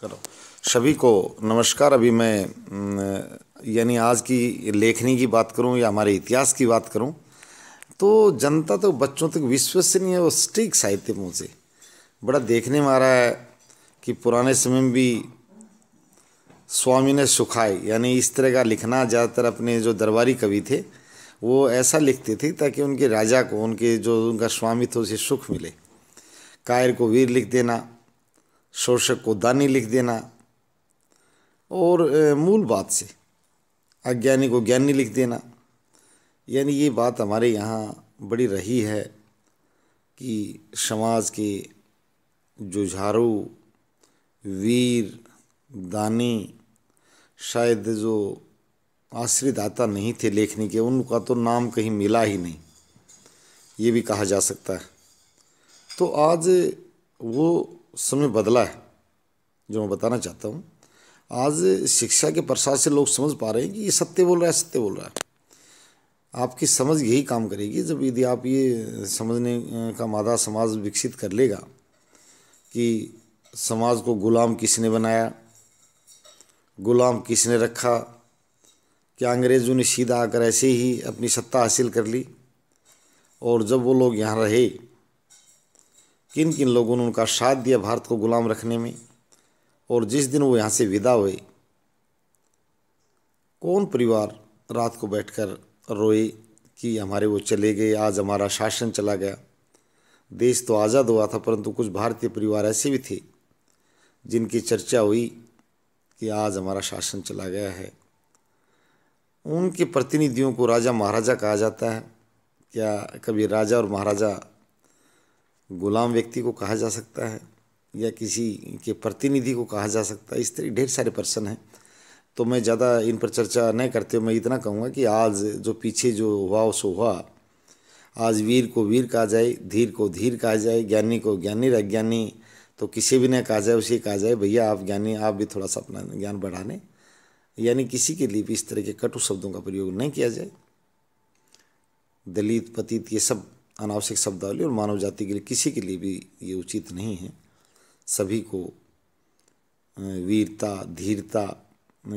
करो सभी को नमस्कार अभी मैं यानी आज की लेखनी की बात करूं या हमारे इतिहास की बात करूं तो जनता तो बच्चों तक विश्वसनीय और स्टीक साहित्य पहुँचे बड़ा देखने में आ रहा है कि पुराने समय में भी स्वामी ने सुखाए यानी इस तरह का लिखना ज़्यादातर अपने जो दरबारी कवि थे वो ऐसा लिखते थे ताकि उनके राजा को उनके जो उनका स्वामी था उसे सुख मिले कायर को वीर लिख देना शोषक को दानी लिख देना और मूल बात से अज्ञानी को ज्ञानी लिख देना यानी ये बात हमारे यहाँ बड़ी रही है कि समाज के जुझारू वीर दानी शायद जो आश्रयदाता नहीं थे लेखने के उनका तो नाम कहीं मिला ही नहीं ये भी कहा जा सकता है तो आज वो उस समय बदला है जो मैं बताना चाहता हूँ आज शिक्षा के प्रसार से लोग समझ पा रहे हैं कि ये सत्य बोल रहा है सत्य बोल रहा है आपकी समझ यही काम करेगी जब यदि आप ये समझने का मादा समाज विकसित कर लेगा कि समाज को गुलाम किसने बनाया गुलाम किसने रखा क्या अंग्रेज़ों ने सीधा आकर ऐसे ही अपनी सत्ता हासिल कर ली और जब वो लोग यहाँ रहे किन किन लोगों ने उनका साथ दिया भारत को गुलाम रखने में और जिस दिन वो यहाँ से विदा हुए कौन परिवार रात को बैठकर रोए कि हमारे वो चले गए आज हमारा शासन चला गया देश तो आज़ाद हुआ था परंतु कुछ भारतीय परिवार ऐसे भी थे जिनकी चर्चा हुई कि आज हमारा शासन चला गया है उनके प्रतिनिधियों को राजा महाराजा कहा जाता है क्या कभी राजा और महाराजा गुलाम व्यक्ति को कहा जा सकता है या किसी के प्रतिनिधि को कहा जा सकता है इस तरह ढेर सारे पर्सन हैं तो मैं ज़्यादा इन पर चर्चा नहीं करते मैं इतना कहूँगा कि आज जो पीछे जो हुआ सो हुआ आज वीर को वीर कहा जाए धीर को धीर कहा जाए ज्ञानी को ज्ञानी अज्ञानी तो किसी भी ने कहा जाए उसे कहा जाए भैया आप ज्ञानी आप भी थोड़ा सा अपना ज्ञान बढ़ाने यानी किसी के लिए भी इस तरह के कटु शब्दों का प्रयोग नहीं किया जाए दलित पतित ये सब अनावश्यक शब्दावली और मानव जाति के लिए किसी के लिए भी ये उचित नहीं है सभी को वीरता धीरता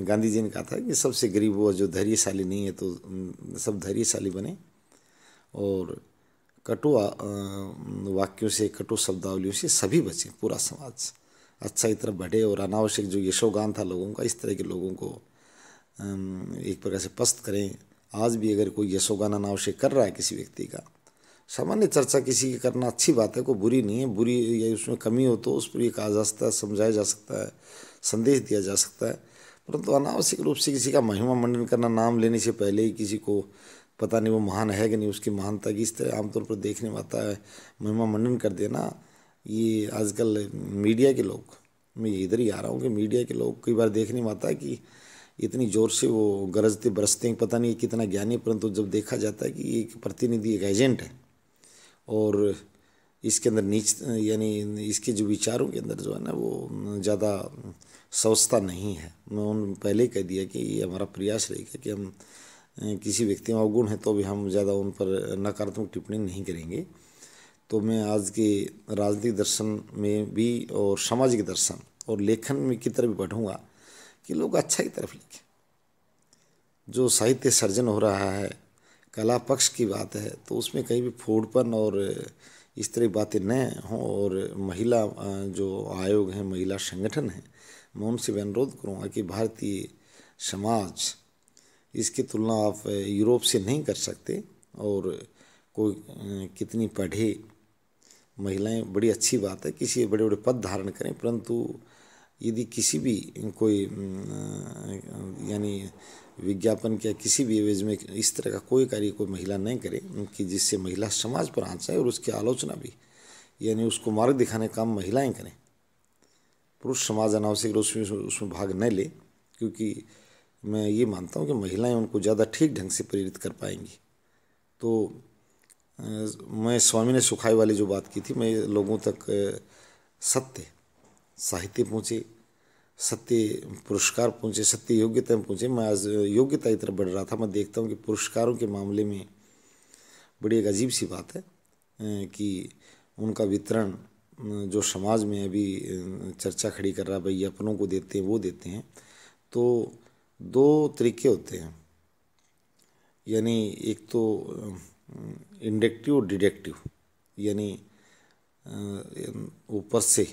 गांधी जी ने कहा था कि सबसे गरीब वो जो धैर्यशाली नहीं है तो सब धैर्यशाली बने और कटु वाक्यों से कटु शब्दावलियों से सभी बचें पूरा समाज अच्छा की तरफ बढ़े और अनावश्यक जो यशोगान था लोगों का इस तरह के लोगों को एक प्रकार से पस्त करें आज भी अगर कोई यशोगान अनावश्यक कर रहा है किसी व्यक्ति का सामान्य चर्चा किसी की करना अच्छी बात है कोई बुरी नहीं है बुरी या उसमें कमी हो तो उस पर ये कहा जा सकता है समझाया जा सकता है संदेश दिया जा सकता है परंतु अनावश्यक रूप से किसी का महिमा मंडन करना नाम लेने से पहले ही किसी को पता नहीं वो महान है कि नहीं उसकी महानता की इस तरह आमतौर पर देखने में आता है महिमा मंडन कर देना ये आजकल मीडिया के लोग मैं इधर ही आ रहा हूँ कि मीडिया के लोग कई बार देखने में आता है कि इतनी ज़ोर से वो गरजते बरसते हैं पता नहीं कितना ज्ञानी परंतु जब देखा जाता है कि एक प्रतिनिधि एक एजेंट है और इसके अंदर नीच यानी इसके जो विचारों के अंदर जो है ना वो ज़्यादा स्वस्थता नहीं है मैं उन पहले कह दिया कि ये हमारा प्रयास रहेगा कि हम किसी व्यक्ति में अवगुण है तो भी हम ज़्यादा उन पर नकारात्मक टिप्पणी नहीं करेंगे तो मैं आज के राजनीतिक दर्शन में भी और सामाजिक दर्शन और लेखन में की तरफ बढ़ूँगा कि लोग अच्छा की तरफ लिखें जो साहित्य सर्जन हो रहा है कला पक्ष की बात है तो उसमें कहीं भी फोड़पन और इस तरह बातें न हों और महिला जो आयोग हैं महिला संगठन हैं मैं उनसे भी अनुरोध करूँगा कि भारतीय समाज इसकी तुलना आप यूरोप से नहीं कर सकते और कोई कितनी पढ़े महिलाएं बड़ी अच्छी बात है किसी बड़े बड़े पद धारण करें परंतु यदि किसी भी कोई यानी विज्ञापन के किसी भी एवेज में इस तरह का कोई कार्य कोई महिला नहीं करे कि जिससे महिला समाज पर आँच आए और उसकी आलोचना भी यानी उसको मार्ग दिखाने काम महिलाएं करें पुरुष समाज अनावश्यक रूप से उसमें भाग न ले क्योंकि मैं ये मानता हूँ कि महिलाएं उनको ज़्यादा ठीक ढंग से प्रेरित कर पाएंगी तो मैं स्वामी ने सुखाई वाली जो बात की थी मैं लोगों तक सत्य साहित्य पहुँचे सत्य पुरस्कार पहुँचे सत्य योग्यता में पहुँचे मैं आज योग्यता की तरफ बढ़ रहा था मैं देखता हूँ कि पुरस्कारों के मामले में बड़ी एक अजीब सी बात है कि उनका वितरण जो समाज में अभी चर्चा खड़ी कर रहा है भाई अपनों को देते हैं वो देते हैं तो दो तरीके होते हैं यानी एक तो इंडक्टिव और डिडक्टिव यानी ऊपर से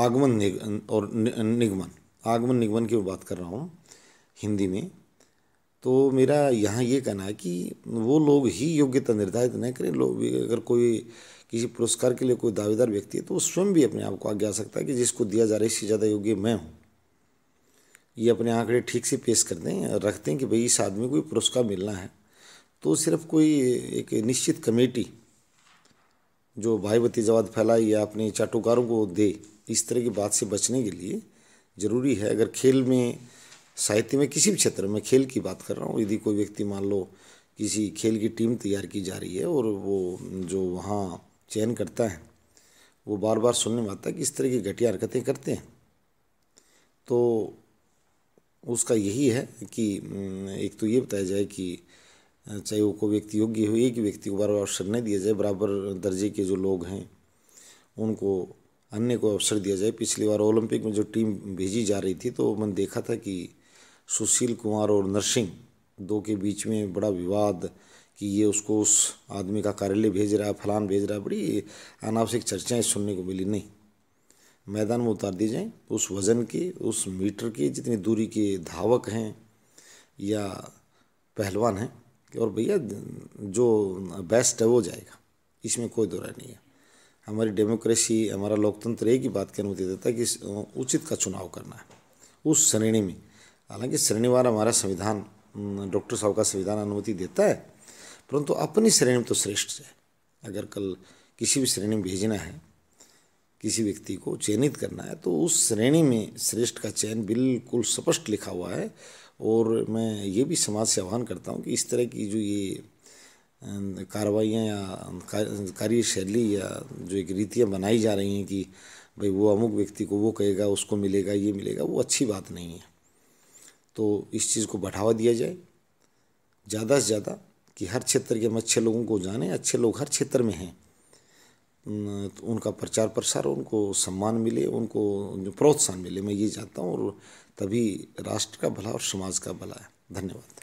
आगमन निग, और निगमन आगमन निगमन की बात कर रहा हूँ हिंदी में तो मेरा यहाँ ये कहना है कि वो लोग ही योग्यता निर्धारित नहीं करें लोग अगर कोई किसी पुरस्कार के लिए कोई दावेदार व्यक्ति है तो वो स्वयं भी अपने आप को आगे आ सकता है कि जिसको दिया जा रहा है इससे ज़्यादा योग्य मैं हूँ ये अपने आंकड़े ठीक से पेश कर दें रखते हैं कि भाई इस आदमी को पुरस्कार मिलना है तो सिर्फ कोई एक निश्चित कमेटी जो भाई भतीजावाद फैलाई या अपने चाटुकारों को दे इस तरह की बात से बचने के लिए ज़रूरी है अगर खेल में साहित्य में किसी भी क्षेत्र में खेल की बात कर रहा हूँ यदि कोई व्यक्ति मान लो किसी खेल की टीम तैयार की जा रही है और वो जो वहाँ चयन करता है वो बार बार सुनने में आता है कि इस तरह की घटिया हरकतें करते हैं तो उसका यही है कि एक तो ये बताया जाए कि चाहे वो कोई व्यक्ति योग्य हो एक व्यक्ति को बार बार अवसर नहीं दिया जाए बराबर दर्जे के जो लोग हैं उनको अन्य को अवसर दिया जाए पिछली बार ओलंपिक में जो टीम भेजी जा रही थी तो मैंने देखा था कि सुशील कुमार और नरसिंह दो के बीच में बड़ा विवाद कि ये उसको उस आदमी का कार्यालय भेज रहा है फलान भेज रहा है बड़ी अनावश्यक चर्चाएँ सुनने को मिली नहीं मैदान में उतार दिए जाएँ उस वज़न के उस मीटर के जितनी दूरी के धावक हैं या पहलवान हैं और भैया जो बेस्ट है वो जाएगा इसमें कोई दो नहीं है हमारी डेमोक्रेसी हमारा लोकतंत्र एक ही बात की अनुमति देता है कि उचित का चुनाव करना है उस श्रेणी में हालांकि श्रेणीवार हमारा संविधान डॉक्टर साहब का संविधान अनुमति देता है परंतु अपनी श्रेणी में तो श्रेष्ठ है अगर कल किसी भी श्रेणी में भेजना है किसी व्यक्ति को चयनित करना है तो उस श्रेणी में श्रेष्ठ का चयन बिल्कुल स्पष्ट लिखा हुआ है और मैं ये भी समाज से आह्वान करता हूँ कि इस तरह की जो ये अं, कार्रवाइयाँ या अं, कार्यशैली या जो एक रीतियाँ बनाई जा रही हैं कि भाई वो अमुक व्यक्ति को वो कहेगा उसको मिलेगा ये मिलेगा वो अच्छी बात नहीं है तो इस चीज़ को बढ़ावा दिया जाए ज़्यादा से ज़्यादा कि हर क्षेत्र के हम अच्छे लोगों को जाने अच्छे लोग हर क्षेत्र में हैं तो उनका प्रचार प्रसार उनको सम्मान मिले उनको प्रोत्साहन मिले मैं ये चाहता हूँ और तभी राष्ट्र का भला और समाज का भला है धन्यवाद